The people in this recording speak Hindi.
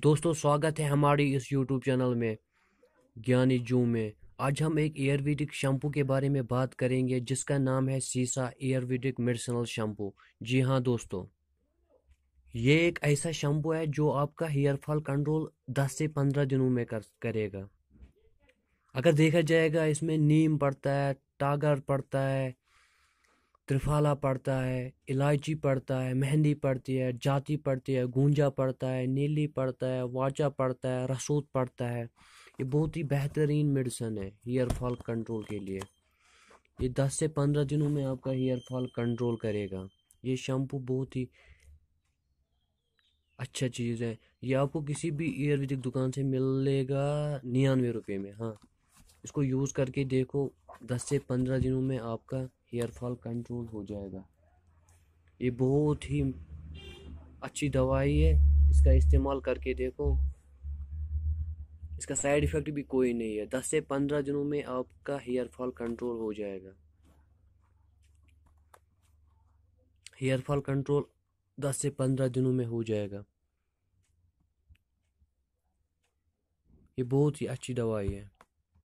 दोस्तों स्वागत है हमारी इस यूट्यूब चैनल में ज्ञानी जू में आज हम एक एयरवेदिक शैम्पू के बारे में बात करेंगे जिसका नाम है सीसा एयरवेदिक मेडिसिनल शैम्पू जी हाँ दोस्तों ये एक ऐसा शैम्पू है जो आपका हेयर फॉल कंट्रोल 10 से 15 दिनों में कर करेगा अगर देखा जाएगा इसमें नीम पड़ता है टागर पड़ता है त्रिफाला पड़ता है इलायची पड़ता है मेहंदी पड़ती है जाती पड़ती है गूंजा पड़ता है नीली पड़ता है वाचा पड़ता है रसूद पड़ता है ये बहुत ही बेहतरीन मेडिसन है हेयर फॉल कंट्रोल के लिए ये दस से पंद्रह दिनों में आपका हेयर फॉल कंट्रोल करेगा ये शैम्पू बहुत ही अच्छा चीज़ है ये आपको किसी भी आयुर्वेदिक दुकान से मिलेगा निन्यानवे रुपये में हाँ इसको यूज़ करके देखो दस से पंद्रह दिनों में आपका हेयरफॉल कंट्रोल हो जाएगा ये बहुत ही अच्छी दवाई है इसका इस्तेमाल करके देखो इसका साइड इफ़ेक्ट भी कोई नहीं है दस से पंद्रह दिनों में आपका हेयर फॉल कंट्रोल हो जाएगा हेयर फॉल कंट्रोल दस से पंद्रह दिनों में हो जाएगा ये बहुत ही अच्छी दवाई है